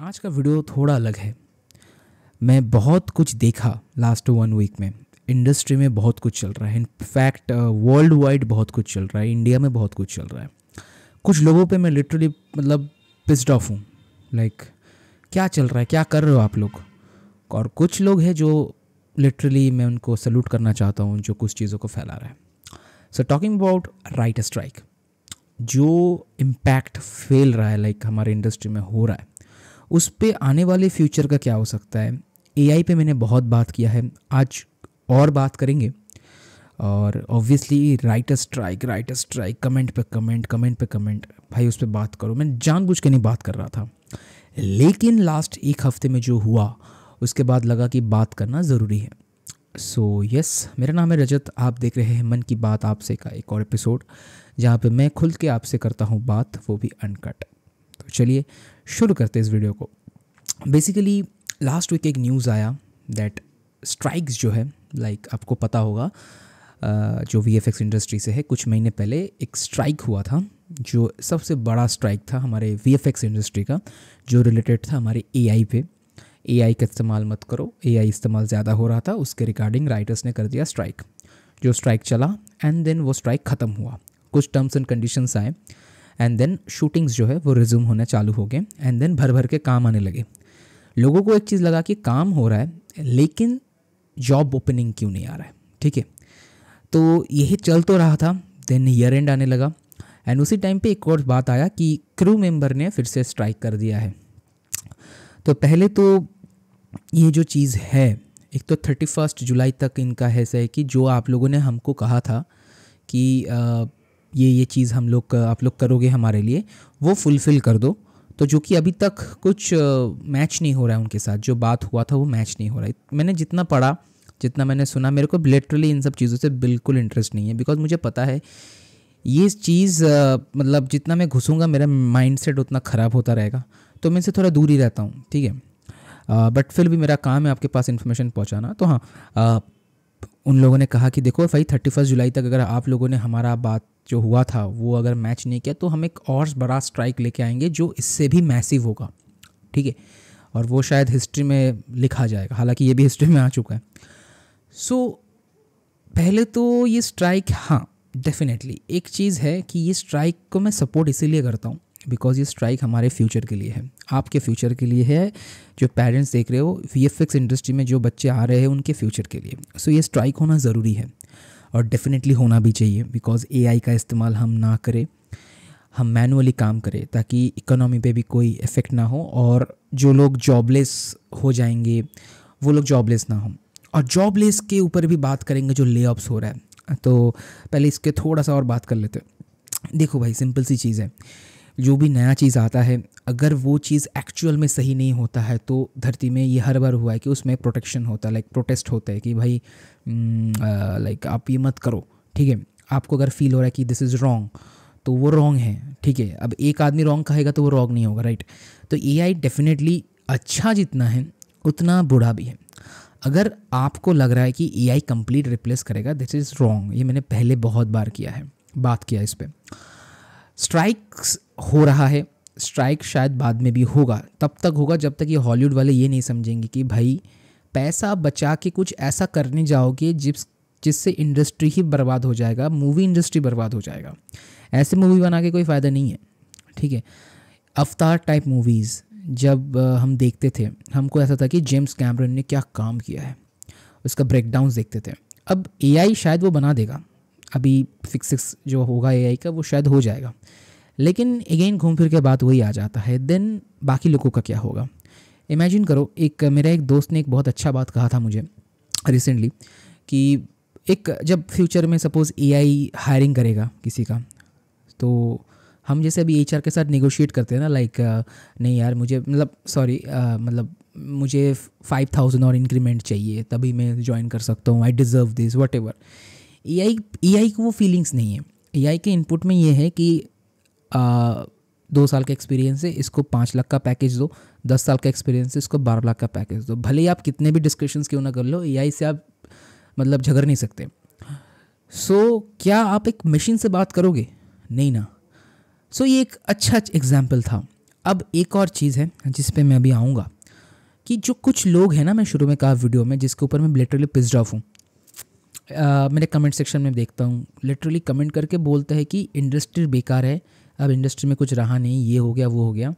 आज का वीडियो थोड़ा अलग है मैं बहुत कुछ देखा लास्ट वन वीक में इंडस्ट्री में बहुत कुछ चल रहा है इनफैक्ट वर्ल्ड वाइड बहुत कुछ चल रहा है इंडिया में बहुत कुछ चल रहा है कुछ लोगों पे मैं लिटरली मतलब पिस्ड ऑफ हूँ लाइक क्या चल रहा है क्या कर रहे हो आप लोग और कुछ लोग हैं जो लिटरली मैं उनको सल्यूट करना चाहता हूँ जो कुछ चीज़ों को फैला रहा है so talking about right strike जो इम्पैक्ट फैल रहा है लाइक like, हमारे इंडस्ट्री में हो रहा है उस पर आने वाले फ्यूचर का क्या हो सकता है ए पर मैंने बहुत बात किया है आज और बात करेंगे और obviously right strike right strike comment पे कमेंट कमेंट पे कमेंट भाई उस पर बात करो मैं जानबूझ के नहीं बात कर रहा था लेकिन लास्ट एक हफ्ते में जो हुआ उसके बाद लगा कि बात करना ज़रूरी है सो so, यस yes, मेरा नाम है रजत आप देख रहे हैं मन की बात आपसे का एक और एपिसोड जहाँ पे मैं खुल के आपसे करता हूँ बात वो भी अनकट चलिए शुरू करते हैं इस वीडियो को बेसिकली लास्ट वीक एक न्यूज़ आया दैट स्ट्राइक्स जो है लाइक like, आपको पता होगा जो वी इंडस्ट्री से है कुछ महीने पहले एक स्ट्राइक हुआ था जो सबसे बड़ा स्ट्राइक था हमारे वी इंडस्ट्री का जो रिलेटेड था हमारे ए पे ए का इस्तेमाल मत करो ए इस्तेमाल ज़्यादा हो रहा था उसके रिगार्डिंग राइटर्स ने कर दिया स्ट्राइक जो स्ट्राइक चला एंड देन वो स्ट्राइक ख़त्म हुआ कुछ टर्म्स एंड कंडीशंस आए एंड देन शूटिंग्स जो है वो रिज्यूम होने चालू हो गए एंड देन भर भर के काम आने लगे लोगों को एक चीज़ लगा कि काम हो रहा है लेकिन जॉब ओपनिंग क्यों नहीं आ रहा है ठीक है तो यही चल तो रहा था देन ईयर एंड आने लगा एंड उसी टाइम पे एक और बात आया कि क्रू मेंबर ने फिर से स्ट्राइक कर दिया है तो पहले तो ये जो चीज़ है एक तो थर्टी फर्स्ट जुलाई तक इनका ऐसा है कि जो आप लोगों ने हमको कहा था कि ये ये चीज़ हम लोग आप लोग करोगे हमारे लिए वो फुलफ़िल कर दो तो जो कि अभी तक कुछ मैच नहीं हो रहा है उनके साथ जो बात हुआ था वो मैच नहीं हो रहा है मैंने जितना पढ़ा जितना मैंने सुना मेरे को लिटरली इन सब चीज़ों से बिल्कुल इंटरेस्ट नहीं है बिकॉज मुझे पता है ये चीज़ मतलब जितना मैं घुसूँगा मेरा माइंड उतना ख़राब होता रहेगा तो मैं इनसे थोड़ा दूर ही रहता हूँ ठीक है बट फिर भी मेरा काम है आपके पास इन्फॉर्मेशन पहुँचाना तो हाँ उन लोगों ने कहा कि देखो भाई थर्टी फर्स्ट जुलाई तक अगर आप लोगों ने हमारा बात जो हुआ था वो अगर मैच नहीं किया तो हम एक और बड़ा स्ट्राइक लेके आएंगे जो इससे भी मैसिव होगा ठीक है और वो शायद हिस्ट्री में लिखा जाएगा हालांकि ये भी हिस्ट्री में आ चुका है सो so, पहले तो ये स्ट्राइक हाँ डेफिनेटली एक चीज़ है कि ये स्ट्राइक को मैं सपोर्ट इसीलिए करता हूँ बिकॉज ये स्ट्राइक हमारे फ्यूचर के लिए है आपके फ्यूचर के लिए है जो पेरेंट्स देख रहे हो वी इंडस्ट्री में जो बच्चे आ रहे हैं उनके फ्यूचर के लिए सो so, ये स्ट्राइक होना ज़रूरी है और डेफिनेटली होना भी चाहिए बिकॉज ए का इस्तेमाल हम ना करें हम मैनुअली काम करें ताकि इकोनॉमी पे भी कोई इफ़ेक्ट ना हो और जो लोग जॉबलेस हो जाएंगे वो लोग जॉबलेस ना हों और जॉबलेस के ऊपर भी बात करेंगे जो ले हो रहा है तो पहले इसके थोड़ा सा और बात कर लेते हैं देखो भाई सिंपल सी चीज़ है जो भी नया चीज़ आता है अगर वो चीज़ एक्चुअल में सही नहीं होता है तो धरती में ये हर बार हुआ है कि उसमें प्रोटेक्शन होता है लाइक प्रोटेस्ट होता है कि भाई लाइक हम्म, आप ये मत करो ठीक है आपको अगर फील हो रहा है कि दिस इज़ रॉन्ग तो वो रॉन्ग है ठीक है अब एक आदमी रॉन्ग कहेगा तो वो रॉन्ग नहीं होगा राइट तो ए डेफिनेटली अच्छा जितना है उतना बुरा भी है अगर आपको लग रहा है कि ए आई कंप्लीट रिप्लेस करेगा दिस इज़ रॉन्ग ये मैंने पहले बहुत बार किया है बात किया इस पर स्ट्राइक्स हो रहा है स्ट्राइक शायद बाद में भी होगा तब तक होगा जब तक ये हॉलीवुड वाले ये नहीं समझेंगे कि भाई पैसा बचा के कुछ ऐसा करने जाओगे जिस जिससे इंडस्ट्री ही बर्बाद हो जाएगा मूवी इंडस्ट्री बर्बाद हो जाएगा ऐसे मूवी बना के कोई फ़ायदा नहीं है ठीक है अवतार टाइप मूवीज़ जब हम देखते थे हमको ऐसा था कि जेम्स कैमरन ने क्या काम किया है उसका ब्रेकडाउन देखते थे अब एआई शायद वो बना देगा अभी फिक्सिक्स जो होगा ए का वो शायद हो जाएगा लेकिन अगेन घूम फिर के बाद वही आ जाता है देन बाकी लोगों का क्या होगा इमेजिन करो एक मेरा एक दोस्त ने एक बहुत अच्छा बात कहा था मुझे रिसेंटली कि एक जब फ्यूचर में सपोज़ ए हायरिंग करेगा किसी का तो हम जैसे अभी एच के साथ निगोशिएट करते हैं ना लाइक नहीं यार मुझे मतलब सॉरी मतलब मुझे फाइव थाउजेंड और इंक्रीमेंट चाहिए तभी मैं ज्वाइन कर सकता हूँ I deserve this whatever A I A I की वो फीलिंग्स नहीं है ए आई के इनपुट में ये है कि आ, दो साल का एक्सपीरियंस है इसको पाँच लाख का पैकेज दो दस साल का एक्सपीरियंस है इसको बारह लाख का पैकेज दो भले ही आप कितने भी डिस्कशन क्यों ना कर लो ए आई से आप मतलब झगड़ नहीं सकते सो so, क्या आप एक मशीन से बात करोगे नहीं ना सो so, ये एक अच्छा एग्जाम्पल था अब एक और चीज़ है जिस पर मैं अभी आऊँगा कि जो कुछ लोग हैं ना मैं शुरू में कहा वीडियो में जिसके ऊपर मैं लिटरली पिस्ड ऑफ हूँ Uh, मैंने कमेंट सेक्शन में देखता हूँ लिटरली कमेंट करके बोलते हैं कि इंडस्ट्री बेकार है अब इंडस्ट्री में कुछ रहा नहीं ये हो गया वो हो गया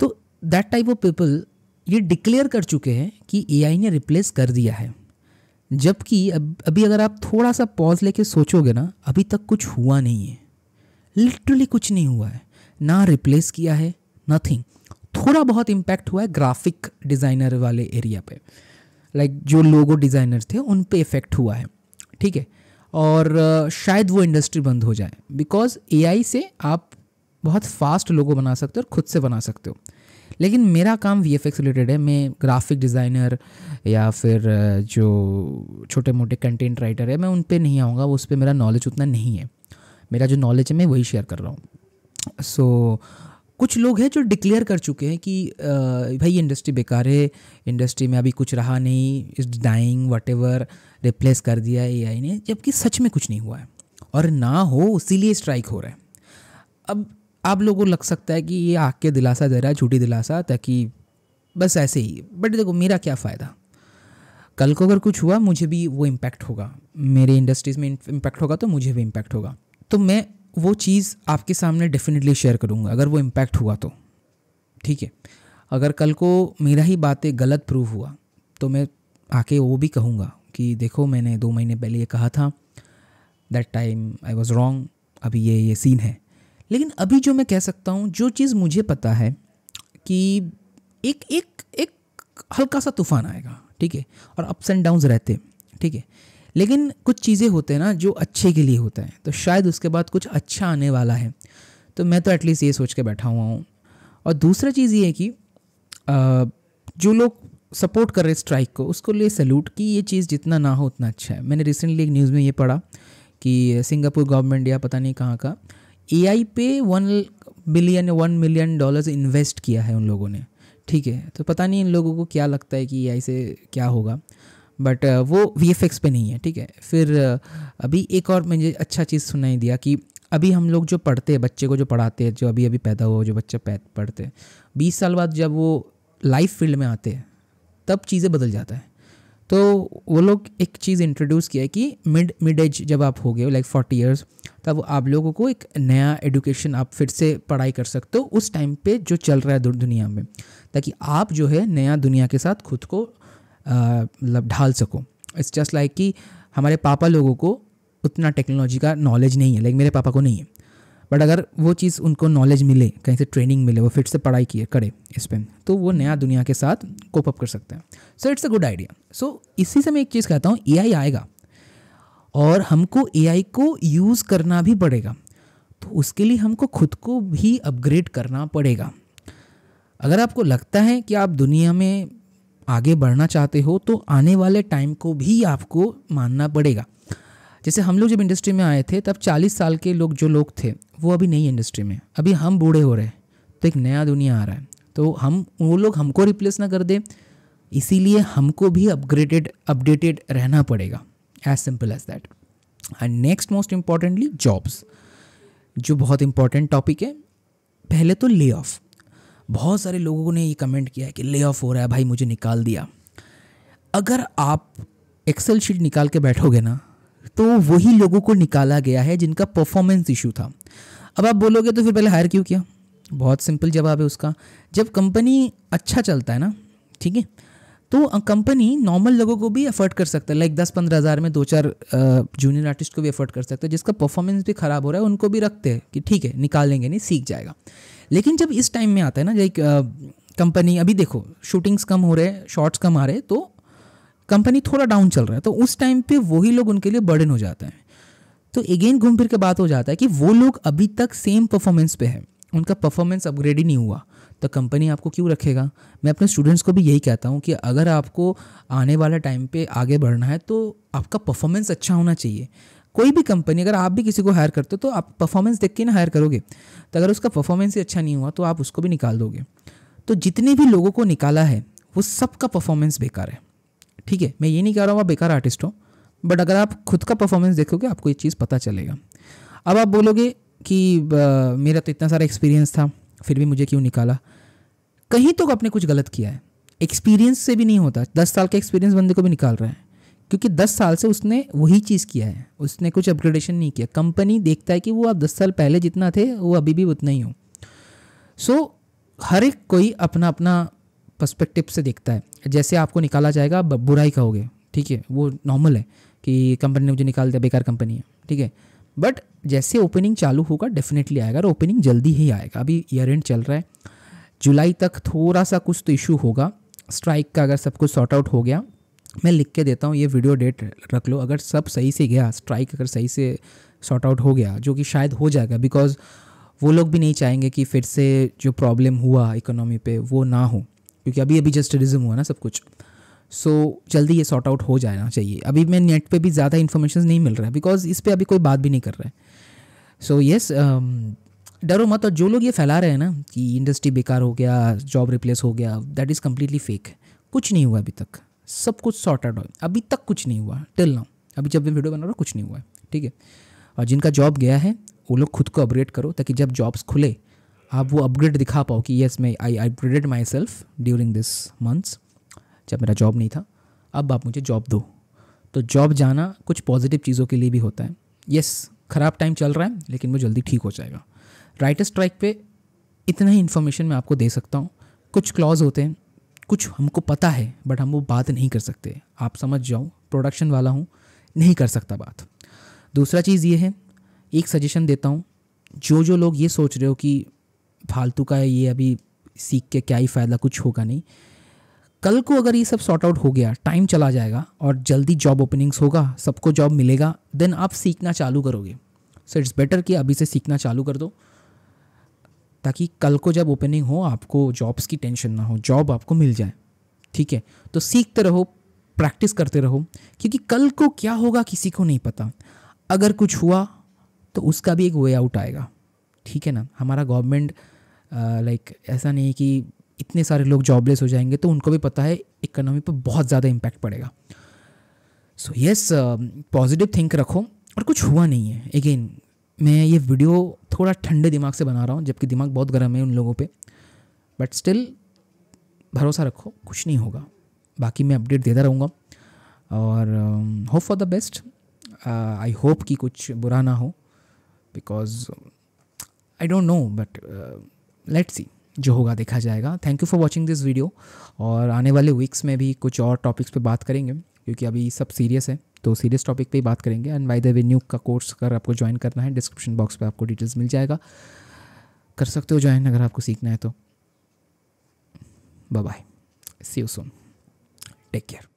तो दैट टाइप ऑफ पीपल ये डिक्लेयर कर चुके हैं कि ए ने रिप्लेस कर दिया है जबकि अब अभी अगर आप थोड़ा सा पॉज लेके सोचोगे ना अभी तक कुछ हुआ नहीं है लिटरली कुछ नहीं हुआ है ना रिप्लेस किया है नथिंग थोड़ा बहुत इम्पैक्ट हुआ है ग्राफिक डिज़ाइनर वाले एरिया पे लाइक like, जो लोगो डिज़ाइनर थे उन पे इफ़ेक्ट हुआ है ठीक है और शायद वो इंडस्ट्री बंद हो जाए बिकॉज ए से आप बहुत फास्ट लोगो बना सकते हो और ख़ुद से बना सकते हो लेकिन मेरा काम वी एफ रिलेटेड है मैं ग्राफिक डिज़ाइनर या फिर जो छोटे मोटे कंटेंट राइटर है मैं उन पर नहीं आऊँगा उस पर मेरा नॉलेज उतना नहीं है मेरा जो नॉलेज है मैं वही शेयर कर रहा हूँ सो so, कुछ लोग हैं जो डिक्लेयर कर चुके हैं कि आ, भाई इंडस्ट्री बेकार है इंडस्ट्री में अभी कुछ रहा नहीं इज डाइंग वट रिप्लेस कर दिया ए आई ने जबकि सच में कुछ नहीं हुआ है और ना हो इसीलिए स्ट्राइक हो रहा है अब आप लोगों को लग सकता है कि ये आग के दिलासा दे रहा है झूठी दिलासा ताकि बस ऐसे ही बट देखो मेरा क्या फ़ायदा कल को अगर कुछ हुआ मुझे भी वो इम्पैक्ट होगा मेरे इंडस्ट्रीज़ में इम्पैक्ट होगा तो मुझे भी इम्पैक्ट होगा तो मैं वो चीज़ आपके सामने डेफिनेटली शेयर करूँगा अगर वो इम्पैक्ट हुआ तो ठीक है अगर कल को मेरा ही बातें गलत प्रूव हुआ तो मैं आके वो भी कहूँगा कि देखो मैंने दो महीने पहले ये कहा था that time I was wrong अभी ये ये सीन है लेकिन अभी जो मैं कह सकता हूँ जो चीज़ मुझे पता है कि एक एक एक हल्का सा तूफान आएगा ठीक है और अप्स एंड डाउन्स रहते ठीक है लेकिन कुछ चीज़ें होते हैं ना जो अच्छे के लिए होता है तो शायद उसके बाद कुछ अच्छा आने वाला है तो मैं तो एटलीस्ट ये सोच के बैठा हुआ हूँ और दूसरा चीज़ ये है कि जो लोग सपोर्ट कर रहे स्ट्राइक को उसको लिए सल्यूट कि ये चीज़ जितना ना हो उतना अच्छा है मैंने रिसेंटली एक न्यूज़ में ये पढ़ा कि सिंगापुर गवर्नमेंट या पता नहीं कहाँ का ए पे one billion one million dollars invest किया है उन लोगों ने ठीक है तो पता नहीं इन लोगों को क्या लगता है कि ए से क्या होगा बट uh, वो वी एफ एक्स पे नहीं है ठीक है फिर uh, अभी एक और मुझे अच्छा चीज़ सुनाई दिया कि अभी हम लोग जो पढ़ते हैं बच्चे को जो पढ़ाते हैं जो अभी अभी पैदा हुआ जो बच्चे पढ़ते हैं बीस साल बाद जब वो लाइफ फील्ड में आते हैं तब चीज़ें बदल जाता है तो वो लोग एक चीज़ इंट्रोड्यूस किया है कि मिड मिड एज जब आप हो गए लाइक फोर्टी ईयर्स तब आप लोगों को एक नया एडुकेशन आप फिर से पढ़ाई कर सकते हो उस टाइम पे जो चल रहा है दुनिया में ताकि आप जो है नया दुनिया के साथ खुद को मतलब ढाल सकूँ इट्स जस्ट लाइक कि हमारे पापा लोगों को उतना टेक्नोलॉजी का नॉलेज नहीं है लाइक मेरे पापा को नहीं है बट अगर वो चीज़ उनको नॉलेज मिले कहीं से ट्रेनिंग मिले वो फिर से पढ़ाई किए करे इस पर तो वो नया दुनिया के साथ कोप अप कर सकते हैं so it's a good idea so इसी से मैं एक चीज़ कहता हूँ ए आएगा और हमको ए को यूज़ करना भी पड़ेगा तो उसके लिए हमको खुद को भी अपग्रेड करना पड़ेगा अगर आपको लगता है कि आप दुनिया में आगे बढ़ना चाहते हो तो आने वाले टाइम को भी आपको मानना पड़ेगा जैसे हम लोग जब इंडस्ट्री में आए थे तब 40 साल के लोग जो लोग थे वो अभी नई इंडस्ट्री में अभी हम बूढ़े हो रहे हैं तो एक नया दुनिया आ रहा है तो हम वो लोग हमको रिप्लेस ना कर दें इसीलिए हमको भी अपग्रेडेड अपडेटेड रहना पड़ेगा as simple as that and next most importantly jobs जो बहुत इंपॉर्टेंट टॉपिक है पहले तो ले ऑफ बहुत सारे लोगों ने ये कमेंट किया है कि ले ऑफ हो रहा है भाई मुझे निकाल दिया अगर आप एक्सेल शीट निकाल के बैठोगे ना तो वही लोगों को निकाला गया है जिनका परफॉर्मेंस इशू था अब आप बोलोगे तो फिर पहले हायर क्यों किया बहुत सिंपल जवाब है उसका जब कंपनी अच्छा चलता है ना ठीक है तो कंपनी नॉर्मल लोगों को भी अफोर्ड कर सकता है लाइक दस पंद्रह हज़ार में दो चार जूनियर आर्टिस्ट को भी अफोर्ड कर सकता है जिसका परफॉर्मेंस भी ख़राब हो रहा है उनको भी रखते हैं कि ठीक है निकालेंगे नहीं सीख जाएगा लेकिन जब इस टाइम में आता है ना लाइक कंपनी अभी देखो शूटिंग्स कम हो रहे हैं शॉर्ट्स कम आ रहे हैं तो कंपनी थोड़ा डाउन चल रहा है तो उस टाइम पे वही लोग उनके लिए बर्डन हो जाते हैं तो अगेन घूम फिर के बात हो जाता है कि वो लोग अभी तक सेम परफॉर्मेंस पे है उनका परफॉर्मेंस अपग्रेड ही नहीं हुआ तो कंपनी आपको क्यों रखेगा मैं अपने स्टूडेंट्स को भी यही कहता हूँ कि अगर आपको आने वाला टाइम पे आगे बढ़ना है तो आपका परफॉर्मेंस अच्छा होना चाहिए कोई भी कंपनी अगर आप भी किसी को हायर करते हो तो आप परफॉर्मेंस देख के ना हायर करोगे तो अगर उसका परफॉर्मेंस ही अच्छा नहीं हुआ तो आप उसको भी निकाल दोगे तो जितने भी लोगों को निकाला है वो सबका परफॉर्मेंस बेकार है ठीक है मैं ये नहीं कह रहा हूँ आप बेकार आर्टिस्ट हो बट अगर आप खुद का परफॉर्मेंस देखोगे आपको ये चीज़ पता चलेगा अब आप बोलोगे कि मेरा तो इतना सारा एक्सपीरियंस था फिर भी मुझे क्यों निकाला कहीं तो आपने कुछ गलत किया है एक्सपीरियंस से भी नहीं होता दस साल का एक्सपीरियंस बंदे को भी निकाल रहा है क्योंकि दस साल से उसने वही चीज़ किया है उसने कुछ अपग्रेडेशन नहीं किया कंपनी देखता है कि वो आप दस साल पहले जितना थे वो अभी भी उतना ही हो सो so, हर एक कोई अपना अपना पर्सपेक्टिव से देखता है जैसे आपको निकाला जाएगा आप बुराई कहोगे ठीक है वो नॉर्मल है कि कंपनी ने मुझे निकाल दिया बेकार कंपनी है ठीक है बट जैसे ओपनिंग चालू होगा डेफिनेटली आएगा और ओपनिंग जल्दी ही आएगा अभी ईयर एंड चल रहा है जुलाई तक थोड़ा सा कुछ तो इशू होगा स्ट्राइक का अगर सब कुछ सॉर्ट आउट हो गया मैं लिख के देता हूँ ये वीडियो डेट रख लो अगर सब सही से गया स्ट्राइक अगर सही से सॉर्ट आउट हो गया जो कि शायद हो जाएगा बिकॉज वो लोग भी नहीं चाहेंगे कि फिर से जो प्रॉब्लम हुआ इकोनॉमी पे वो ना हो क्योंकि अभी अभी जस्ट हुआ ना सब कुछ सो so, जल्दी ये सॉर्ट आउट हो जाना चाहिए अभी मैं नेट पे भी ज़्यादा इन्फॉर्मेशन नहीं मिल रहा है बिकॉज इस पर अभी कोई बात भी नहीं कर रहा है so so, yes yes, um, डरो मत और जो लोग ये फैला रहे हैं ना कि इंडस्ट्री बेकार हो गया जॉब रिप्लेस हो गया दैट इज़ कम्प्लीटली फेक कुछ नहीं हुआ अभी तक सब कुछ सॉर्ट आउट हो अभी तक कुछ नहीं हुआ टिल नाउ अभी जब मैं वीडियो बना रहा हूँ कुछ नहीं हुआ है ठीक है और जिनका जॉब गया है वो लोग खुद को अपग्रेड करो ताकि जब जॉब्स खुले आप वो अपग्रेड दिखा पाओ कि येस मैं I upgraded myself during this months जब मेरा जॉब नहीं था अब आप मुझे जॉब दो तो जॉब जाना कुछ पॉजिटिव चीज़ों के लिए भी होता है yes, ख़राब टाइम चल रहा है लेकिन वो जल्दी ठीक हो जाएगा राइटर स्ट्राइक पे इतना ही इन्फॉर्मेशन मैं आपको दे सकता हूँ कुछ क्लॉज होते हैं कुछ हमको पता है बट हम वो बात नहीं कर सकते आप समझ जाओ प्रोडक्शन वाला हूँ नहीं कर सकता बात दूसरा चीज़ ये है एक सजेशन देता हूँ जो जो लोग ये सोच रहे हो कि फालतू का ये अभी सीख के क्या ही फ़ायदा कुछ होगा नहीं कल को अगर ये सब सॉर्ट आउट हो गया टाइम चला जाएगा और जल्दी जॉब ओपनिंग्स होगा सबको जॉब मिलेगा देन आप सीखना चालू करोगे सो इट्स बेटर कि अभी से सीखना चालू कर दो ताकि कल को जब ओपनिंग हो आपको जॉब्स की टेंशन ना हो जॉब आपको मिल जाए ठीक है तो सीखते रहो प्रैक्टिस करते रहो क्योंकि कल को क्या होगा किसी को नहीं पता अगर कुछ हुआ तो उसका भी एक वे आउट आएगा ठीक है ना हमारा गवर्नमेंट लाइक ऐसा नहीं है कि इतने सारे लोग जॉबलेस हो जाएंगे तो उनको भी पता है इकोनॉमी पर बहुत ज़्यादा इम्पैक्ट पड़ेगा सो यस पॉजिटिव थिंक रखो और कुछ हुआ नहीं है अगेन मैं ये वीडियो थोड़ा ठंडे दिमाग से बना रहा हूँ जबकि दिमाग बहुत गर्म है उन लोगों पर बट स्टिल भरोसा रखो कुछ नहीं होगा बाकी मैं अपडेट देता रहूँगा और hope for the best I hope कि कुछ बुरा ना हो because I don't know but let see जो होगा देखा जाएगा thank you for watching this video और आने वाले वीक्स में भी कुछ और टॉपिक्स पे बात करेंगे क्योंकि अभी सब सीरियस है तो सीरियस टॉपिक पे ही बात करेंगे and by the way new का कोर्स अगर आपको ज्वाइन करना है डिस्क्रिप्शन बॉक्स पे आपको डिटेल्स मिल जाएगा कर सकते हो ज्वाइन अगर आपको सीखना है तो bye bye see you soon take care